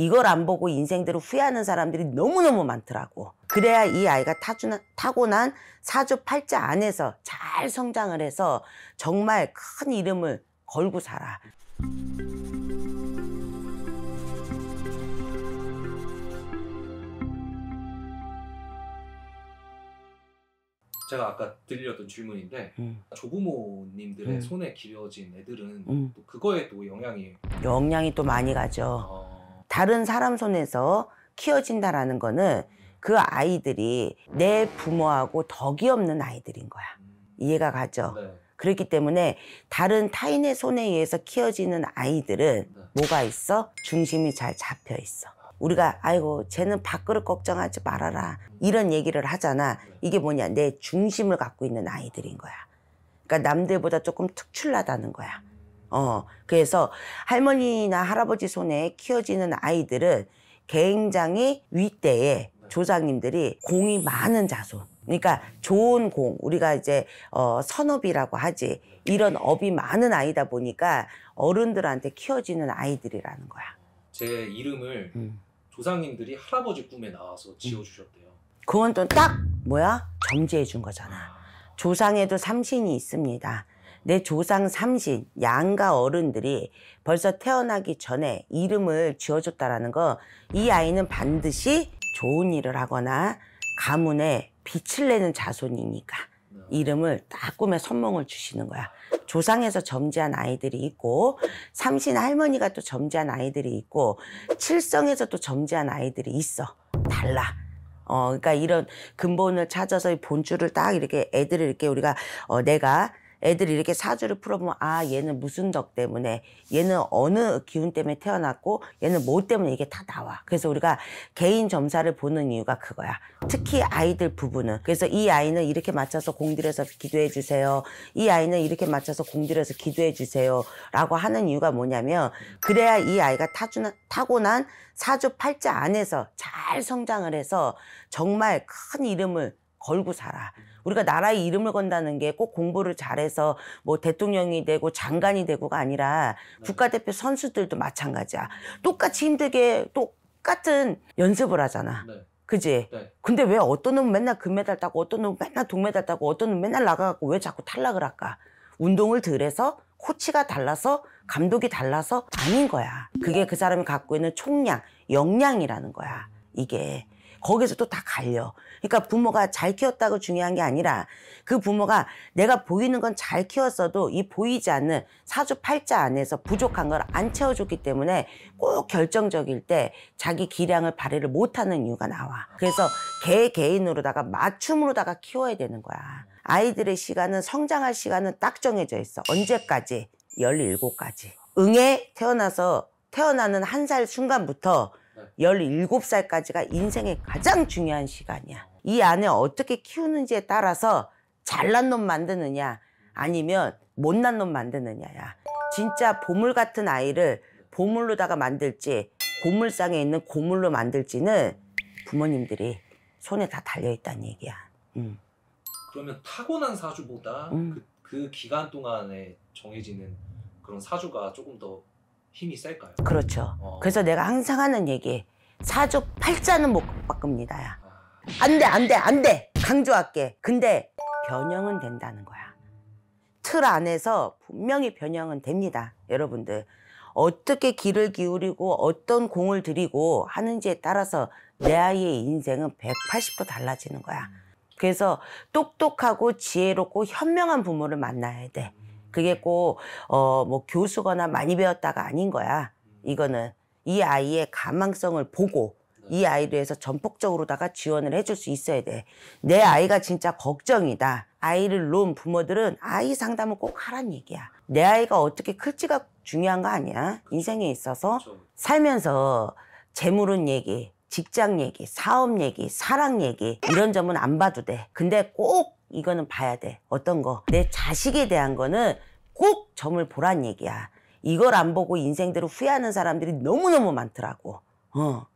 이걸 안 보고 인생대로 후회하는 사람들이 너무너무 많더라고. 그래야 이 아이가 타주나, 타고난 사주팔자 안에서 잘 성장을 해서 정말 큰 이름을 걸고 살아. 제가 아까 드렸던 질문인데 음. 조부모님들의 음. 손에 기려진 애들은 음. 또 그거에 또 영향이 영향이 또 많이 가죠. 아. 다른 사람 손에서 키워진다라는 거는 그 아이들이 내 부모하고 덕이 없는 아이들인 거야. 이해가 가죠? 네. 그렇기 때문에 다른 타인의 손에 의해서 키워지는 아이들은 네. 뭐가 있어? 중심이 잘 잡혀 있어. 우리가 아이고 쟤는 밖으로 걱정하지 말아라 이런 얘기를 하잖아. 이게 뭐냐 내 중심을 갖고 있는 아이들인 거야. 그러니까 남들보다 조금 특출나다는 거야. 어, 그래서 할머니나 할아버지 손에 키워지는 아이들은 굉장히 윗대에 조상님들이 공이 많은 자손. 그러니까 좋은 공, 우리가 이제 어, 선업이라고 하지. 이런 업이 많은 아이다 보니까 어른들한테 키워지는 아이들이라는 거야. 제 이름을 음. 조상님들이 할아버지 꿈에 나와서 음. 지어주셨대요. 그건 또 딱 뭐야? 정지해 준 거잖아. 아. 조상에도 삼신이 있습니다. 내 조상 삼신 양가 어른들이 벌써 태어나기 전에 이름을 지어줬다라는 거 이 아이는 반드시 좋은 일을 하거나 가문에 빛을 내는 자손이니까 이름을 딱 꿈에 선몽을 주시는 거야. 조상에서 점지한 아이들이 있고 삼신 할머니가 또 점지한 아이들이 있고 칠성에서 또 점지한 아이들이 있어. 달라. 어, 그러니까 이런 근본을 찾아서 이 본줄을 딱 이렇게 애들을 이렇게 우리가 어, 내가 애들이 이렇게 사주를 풀어보면 아 얘는 무슨 덕 때문에 얘는 어느 기운 때문에 태어났고 얘는 뭐 때문에 이게 다 나와 그래서 우리가 개인 점사를 보는 이유가 그거야 특히 아이들 부부는 그래서 이 아이는 이렇게 맞춰서 공들여서 기도해 주세요 이 아이는 이렇게 맞춰서 공들여서 기도해 주세요 라고 하는 이유가 뭐냐면 그래야 이 아이가 타주나, 타고난 사주 팔자 안에서 잘 성장을 해서 정말 큰 이름을 걸고 살아. 우리가 나라의 이름을 건다는 게 꼭 공부를 잘해서 뭐 대통령이 되고 장관이 되고가 아니라 네. 국가대표 선수들도 마찬가지야. 똑같이 힘들게 똑같은 연습을 하잖아. 네. 그지? 네. 근데 왜 어떤 놈은 맨날 금메달 따고 어떤 놈은 맨날 동메달 따고 어떤 놈은 맨날 나가갖고 왜 자꾸 탈락을 할까? 운동을 들여서 코치가 달라서 감독이 달라서 아닌 거야. 그게 그 사람이 갖고 있는 총량, 역량이라는 거야. 이게. 거기서 또 다 갈려. 그러니까 부모가 잘 키웠다고 중요한 게 아니라 그 부모가 내가 보이는 건 잘 키웠어도 이 보이지 않는 사주팔자 안에서 부족한 걸 안 채워줬기 때문에 꼭 결정적일 때 자기 기량을 발휘를 못하는 이유가 나와. 그래서 개 개인으로다가 맞춤으로다가 키워야 되는 거야. 아이들의 시간은 성장할 시간은 딱 정해져 있어. 언제까지? 1 7까지응애 태어나서 태어나는 한 살 순간부터 열일곱 살까지가 인생의 가장 중요한 시간이야. 이 안에 어떻게 키우는지에 따라서 잘난 놈 만드느냐 아니면 못난 놈 만드느냐야. 진짜 보물 같은 아이를 보물로다가 만들지 고물상에 있는 고물로 만들지는 부모님들이 손에 다 달려있다는 얘기야. 음. 그러면 타고난 사주보다 음. 그, 그 기간 동안에 정해지는 그런 사주가 조금 더 힘이 셀까요? 그렇죠. 어. 그래서 내가 항상 하는 얘기 사주 팔자는 못 바꿉니다. 아. 안 돼, 안 돼, 안 돼! 강조할게. 근데 변형은 된다는 거야. 틀 안에서 분명히 변형은 됩니다. 여러분들. 어떻게 귀를 기울이고 어떤 공을 들이고 하는지에 따라서 내 아이의 인생은 180도 달라지는 거야. 그래서 똑똑하고 지혜롭고 현명한 부모를 만나야 돼. 그게 꼭 어 뭐 교수거나 많이 배웠다가 아닌 거야. 음. 이거는 이 아이의 가망성을 보고 네. 이 아이에 해서 전폭적으로다가 지원을 해줄 수 있어야 돼. 내 아이가 진짜 걱정이다. 아이를 놓은 부모들은 아이 상담을 꼭 하란 얘기야. 내 아이가 어떻게 클지가 중요한 거 아니야. 그렇죠. 인생에 있어서 그렇죠. 살면서 재물은 얘기, 직장 얘기, 사업 얘기, 사랑 얘기 이런 점은 안 봐도 돼. 근데 꼭 이거는 봐야 돼. 어떤 거. 내 자식에 대한 거는 꼭 점을 보란 얘기야. 이걸 안 보고 인생대로 후회하는 사람들이 너무너무 많더라고. 어.